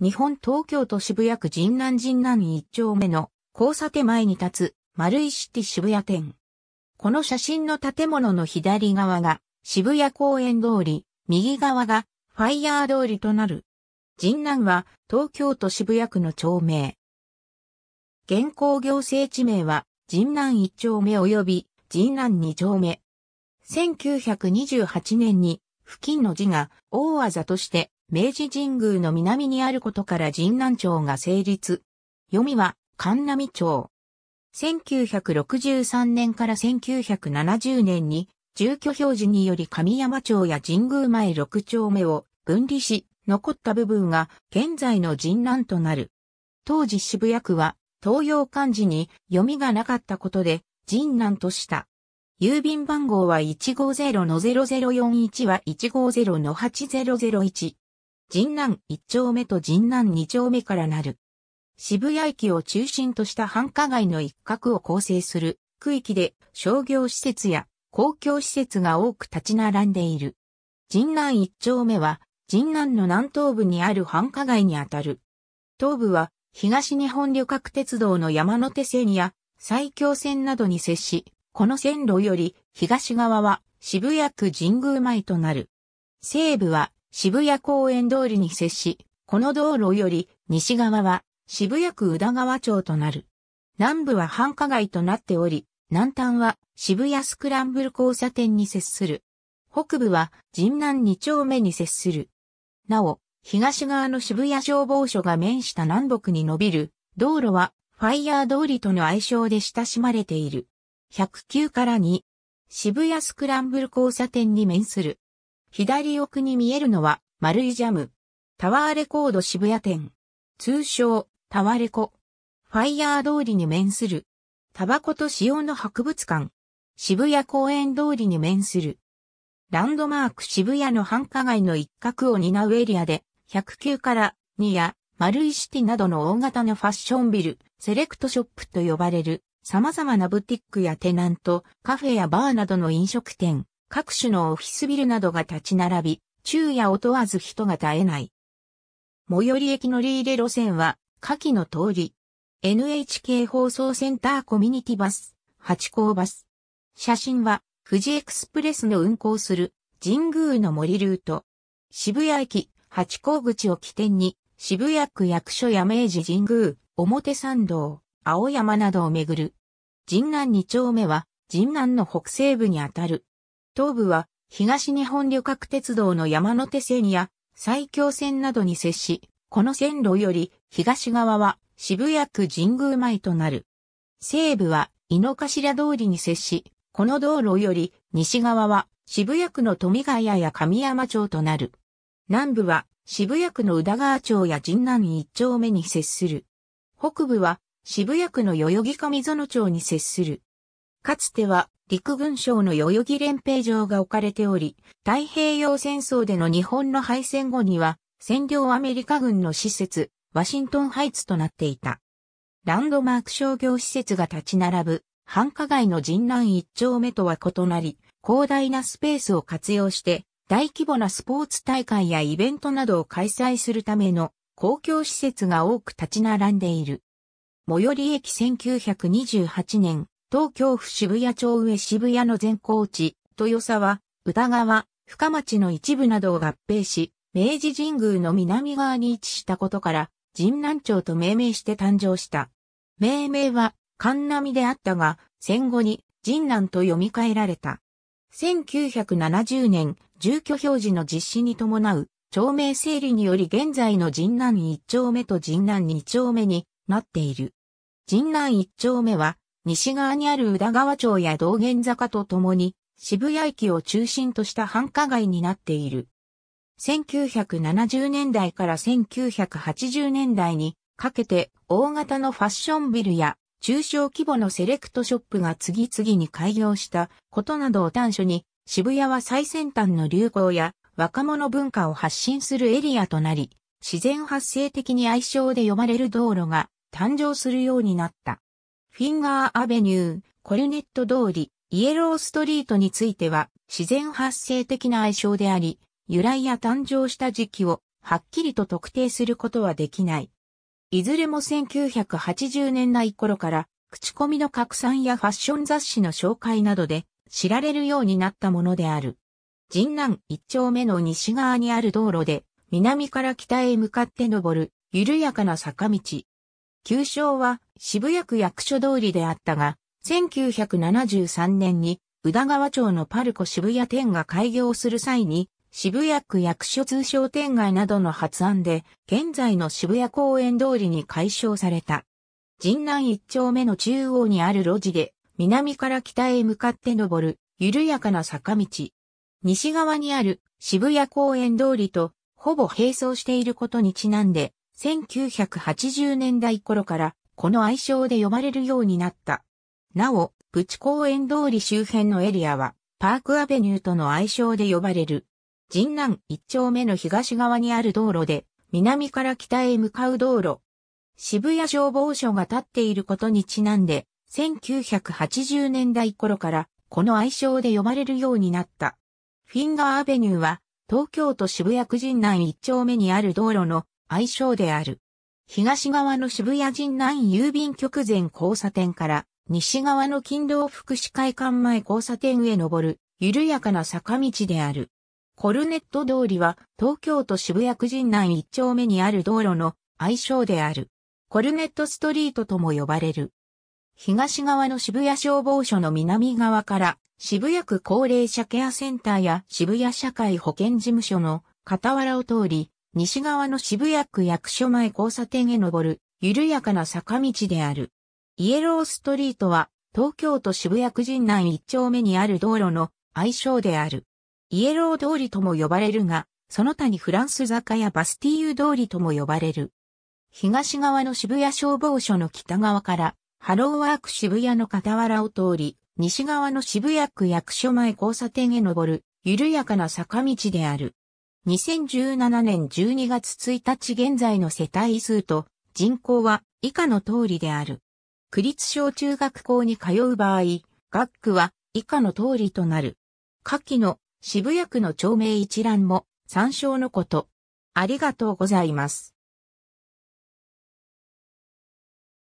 日本東京都渋谷区神南神南一丁目の交差点前に立つ丸石シティ渋谷店。この写真の建物の左側が渋谷公園通り、右側がファイヤー通りとなる。神南は東京都渋谷区の町名。現行行政地名は神南一丁目及び神南二丁目。1928年に付近の字が大技として明治神宮の南にあることから神南町が成立。読みは、神南町。1963年から1970年に、住居表示により神山町や神宮前6丁目を分離し、残った部分が現在の神南となる。当時渋谷区は東洋漢字に読みがなかったことで神南とした。郵便番号は150-0041は150-8001。神南一丁目と神南二丁目からなる。渋谷駅を中心とした繁華街の一角を構成する区域で商業施設や公共施設が多く立ち並んでいる。神南一丁目は神南の南東部にある繁華街にあたる。東部は東日本旅客鉄道の山手線や埼京線などに接し、この線路より東側は渋谷区神宮前となる。西部は渋谷公園通りに接し、この道路より西側は渋谷区宇田川町となる。南部は繁華街となっており、南端は渋谷スクランブル交差点に接する。北部は神南2丁目に接する。なお、東側の渋谷消防署が面した南北に伸びる道路はファイヤー通りとの愛称で親しまれている。109から2、渋谷スクランブル交差点に面する。左奥に見えるのは、丸いジャム。タワーレコード渋谷店。通称、タワレコ。ファイヤー通りに面する。タバコと塩の博物館。渋谷公園通りに面する。ランドマーク渋谷の繁華街の一角を担うエリアで、109から2や丸いシティなどの大型のファッションビル、セレクトショップと呼ばれる、様々なブティックやテナント、カフェやバーなどの飲食店、各種のオフィスビルなどが立ち並び、昼夜を問わず人が絶えない。最寄り駅乗り入れ路線は、下記の通り。NHK 放送センターコミュニティバス、八甲バス。写真は、富士エクスプレスの運行する、神宮の森ルート。渋谷駅、八甲口を起点に、渋谷区役所や明治神宮、表参道、青山などをめぐる。神南二丁目は、神南の北西部にあたる。東部は東日本旅客鉄道の山手線や埼京線などに接し、この線路より東側は渋谷区神宮前となる。西部は井の頭通りに接し、この道路より西側は渋谷区の富ヶ谷や神山町となる。南部は渋谷区の宇田川町や神南一丁目に接する。北部は渋谷区の代々木上園町に接する。かつては陸軍省の代々木連兵場が置かれており、太平洋戦争での日本の敗戦後には、占領アメリカ軍の施設、ワシントンハイツとなっていた。ランドマーク商業施設が立ち並ぶ、繁華街の神南一丁目とは異なり、広大なスペースを活用して、大規模なスポーツ大会やイベントなどを開催するための公共施設が多く立ち並んでいる。最寄り駅1928年、東京府渋谷町上渋谷の全高地、豊沢、歌川、深町の一部などを合併し、明治神宮の南側に位置したことから、神南町と命名して誕生した。命名は、神南であったが、戦後に、神南と読み替えられた。1970年、住居表示の実施に伴う、町名整理により現在の神南1丁目と神南2丁目になっている。神南1丁目は、西側にある宇田川町や道玄坂とともに、渋谷駅を中心とした繁華街になっている。1970年代から1980年代にかけて大型のファッションビルや中小規模のセレクトショップが次々に開業したことなどを端緒に渋谷は最先端の流行や若者文化を発信するエリアとなり自然発生的に愛称で呼ばれる道路が誕生するようになった。フィンガーアベニュー、コルネット通り、イエローストリートについては自然発生的な愛称であり、由来や誕生した時期をはっきりと特定することはできない。いずれも1980年代頃から口コミの拡散やファッション雑誌の紹介などで知られるようになったものである。神南一丁目の西側にある道路で南から北へ向かって登る緩やかな坂道。旧称は渋谷区役所通りであったが、1973年に宇田川町のパルコ渋谷店が開業する際に、渋谷区役所通商店街などの発案で、現在の渋谷公園通りに改称された。神南一丁目の中央にある路地で、南から北へ向かって登る、緩やかな坂道。西側にある渋谷公園通りと、ほぼ並走していることにちなんで、1980年代頃からこの愛称で呼ばれるようになった。なお、プチ公園通り周辺のエリアはパークアベニューとの愛称で呼ばれる。神南一丁目の東側にある道路で南から北へ向かう道路。渋谷消防署が建っていることにちなんで、1980年代頃からこの愛称で呼ばれるようになった。フィンガーアベニューは東京都渋谷区神南一丁目にある道路の愛称である。東側の渋谷神南郵便局前交差点から西側の勤労福祉会館前交差点へ登る緩やかな坂道である。コルネット通りは東京都渋谷区神南一丁目にある道路の愛称である。コルネットストリートとも呼ばれる。東側の渋谷消防署の南側から渋谷区高齢者ケアセンターや渋谷社会保健事務所の傍らを通り、西側の渋谷区役所前交差点へ登る、緩やかな坂道である。イエローストリートは、東京都渋谷区神南一丁目にある道路の愛称である。イエロー通りとも呼ばれるが、その他にフランス坂やバスティーユ通りとも呼ばれる。東側の渋谷消防署の北側から、ハローワーク渋谷の傍らを通り、西側の渋谷区役所前交差点へ登る、緩やかな坂道である。2017年12月1日現在の世帯数と人口は以下の通りである。区立小中学校に通う場合、学区は以下の通りとなる。下記の渋谷区の町名一覧も参照のこと。ありがとうございます。